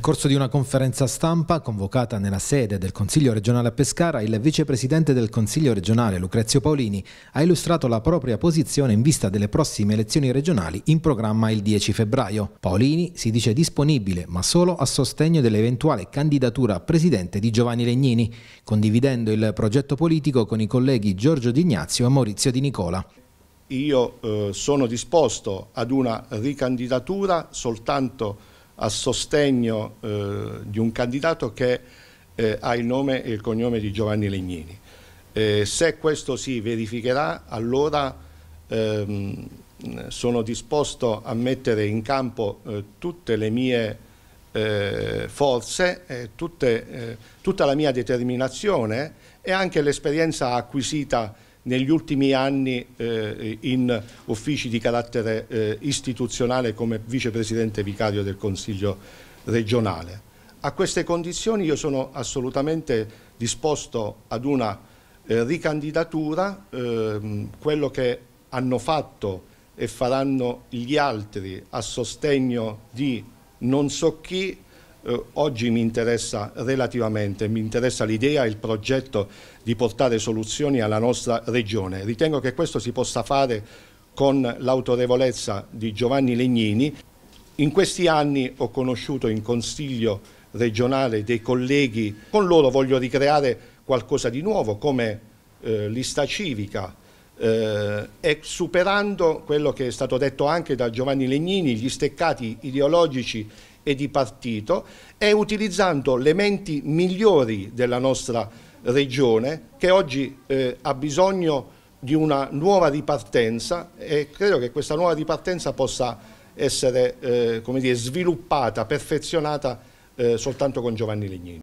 Nel corso di una conferenza stampa convocata nella sede del Consiglio regionale a Pescara, il vicepresidente del Consiglio regionale Lucrezio Paolini ha illustrato la propria posizione in vista delle prossime elezioni regionali in programma il 10 febbraio. Paolini si dice disponibile, ma solo a sostegno dell'eventuale candidatura a presidente di Giovanni Legnini, condividendo il progetto politico con i colleghi Giorgio Di Ignazio e Maurizio Di Nicola io eh, sono disposto ad una ricandidatura soltanto a sostegno eh, di un candidato che eh, ha il nome e il cognome di Giovanni Legnini. Eh, se questo si verificherà, allora ehm, sono disposto a mettere in campo eh, tutte le mie eh, forze, tutte, eh, tutta la mia determinazione e anche l'esperienza acquisita negli ultimi anni eh, in uffici di carattere eh, istituzionale come vicepresidente vicario del Consiglio regionale. A queste condizioni io sono assolutamente disposto ad una eh, ricandidatura, ehm, quello che hanno fatto e faranno gli altri a sostegno di non so chi eh, oggi mi interessa relativamente, mi interessa l'idea e il progetto di portare soluzioni alla nostra regione. Ritengo che questo si possa fare con l'autorevolezza di Giovanni Legnini. In questi anni ho conosciuto in consiglio regionale dei colleghi, con loro voglio ricreare qualcosa di nuovo come eh, lista civica, eh, e superando quello che è stato detto anche da Giovanni Legnini, gli steccati ideologici e di partito e utilizzando le menti migliori della nostra regione che oggi eh, ha bisogno di una nuova ripartenza e credo che questa nuova ripartenza possa essere eh, dire, sviluppata, perfezionata eh, soltanto con Giovanni Legnini.